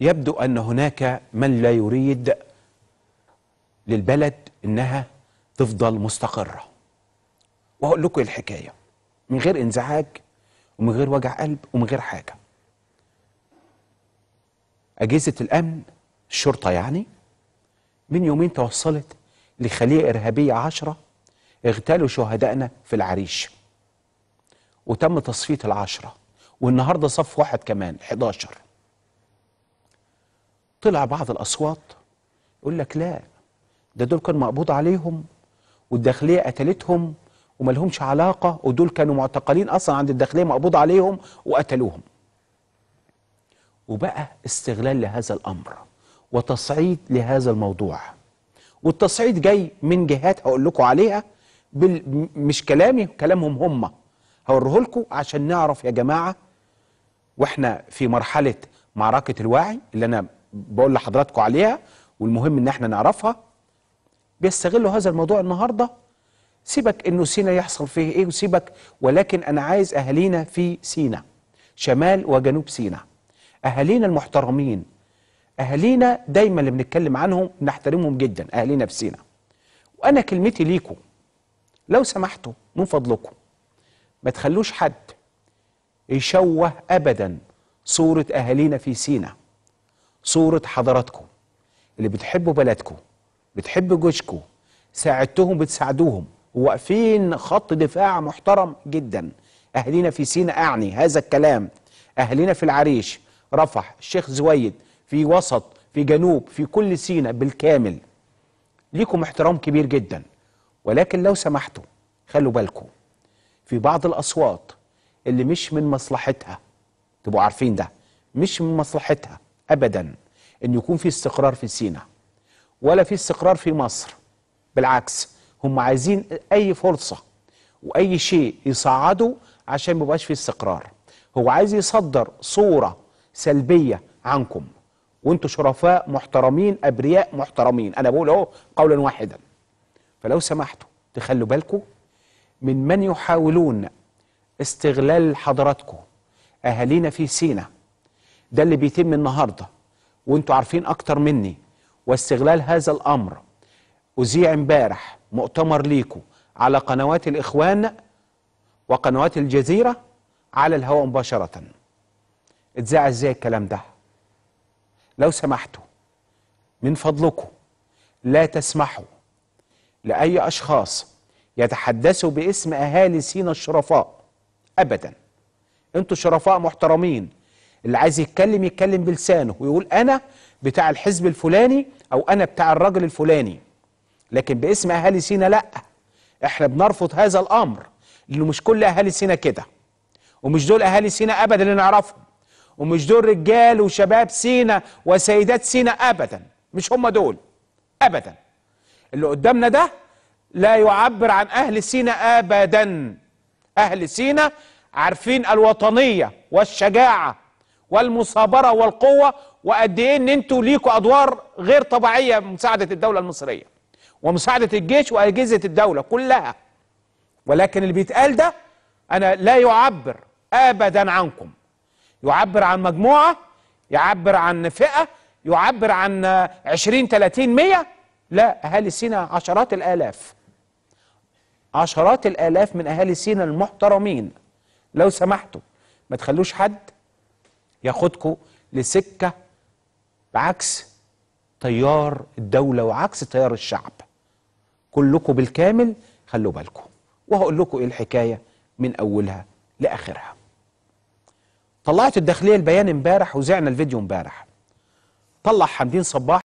يبدو أن هناك من لا يريد للبلد أنها تفضل مستقرة وأقول لكم الحكاية من غير انزعاج ومن غير وجع قلب ومن غير حاجة أجهزة الأمن الشرطة يعني من يومين توصلت لخلية إرهابية عشرة اغتالوا شهدائنا في العريش وتم تصفية العشرة والنهاردة صف واحد كمان 11 طلع بعض الأصوات يقول لك لا ده دول كان مقبوض عليهم والداخلية قتلتهم لهمش علاقة ودول كانوا معتقلين أصلا عند الداخلية مقبوض عليهم وقتلوهم وبقى استغلال لهذا الأمر وتصعيد لهذا الموضوع والتصعيد جاي من جهات هقول لكم عليها بال... مش كلامي كلامهم هم هوريه لكم عشان نعرف يا جماعة واحنا في مرحلة معركة الوعي اللي أنا بقول لحضراتكم عليها والمهم ان احنا نعرفها بيستغلوا هذا الموضوع النهارده سيبك انه سينا يحصل فيه ايه وسيبك ولكن انا عايز اهالينا في سينا شمال وجنوب سينا اهالينا المحترمين اهالينا دايما اللي بنتكلم عنهم نحترمهم جدا اهالينا في سينا وانا كلمتي ليكم لو سمحتوا من فضلكم ما تخلوش حد يشوه ابدا صوره اهالينا في سينا صورة حضراتكم اللي بتحبوا بلدكم بتحبوا جوشكم ساعدتهم بتساعدوهم واقفين خط دفاع محترم جدا اهلنا في سينا اعني هذا الكلام اهلنا في العريش رفح الشيخ زويد في وسط في جنوب في كل سينا بالكامل ليكم احترام كبير جدا ولكن لو سمحتوا خلوا بالكم في بعض الاصوات اللي مش من مصلحتها تبقوا عارفين ده مش من مصلحتها أبدا أن يكون في استقرار في سينا ولا في استقرار في مصر بالعكس هم عايزين أي فرصة وأي شيء يصعدوا عشان ما يبقاش في استقرار هو عايز يصدر صورة سلبية عنكم وانتم شرفاء محترمين أبرياء محترمين أنا بقول أهو قولا واحدا فلو سمحتوا تخلوا بالكم من من يحاولون استغلال حضراتكم أهالينا في سينا ده اللي بيتم النهارده وانتوا عارفين اكتر مني واستغلال هذا الامر اذيع امبارح مؤتمر ليكو على قنوات الاخوان وقنوات الجزيره على الهواء مباشره اتذاع ازاي الكلام ده لو سمحتوا من فضلكم لا تسمحوا لاي اشخاص يتحدثوا باسم اهالي سينا الشرفاء ابدا انتوا شرفاء محترمين اللي عايز يتكلم يتكلم بلسانه ويقول أنا بتاع الحزب الفلاني أو أنا بتاع الراجل الفلاني لكن باسم أهالي سينا لأ إحنا بنرفض هذا الأمر لأنه مش كل أهالي سينا كده ومش دول أهالي سينا أبدا اللي نعرفهم ومش دول رجال وشباب سينا وسيدات سينا أبدا مش هم دول أبدا اللي قدامنا ده لا يعبر عن أهل سينا أبدا أهل سينا عارفين الوطنية والشجاعة والمصابره والقوه وقد ايه ان انتوا ليكوا ادوار غير طبيعيه مساعده الدوله المصريه ومساعده الجيش واجهزه الدوله كلها ولكن اللي بيتقال ده انا لا يعبر ابدا عنكم يعبر عن مجموعه يعبر عن فئه يعبر عن 20 30 100 لا اهالي سينا عشرات الالاف عشرات الالاف من اهالي سينا المحترمين لو سمحتوا ما تخلوش حد ياخدكم لسكه بعكس تيار الدوله وعكس تيار الشعب كلكم بالكامل خلوا بالكم وهقول لكم ايه الحكايه من اولها لاخرها طلعت الداخليه البيان امبارح وزعنا الفيديو امبارح طلع حمدين صباح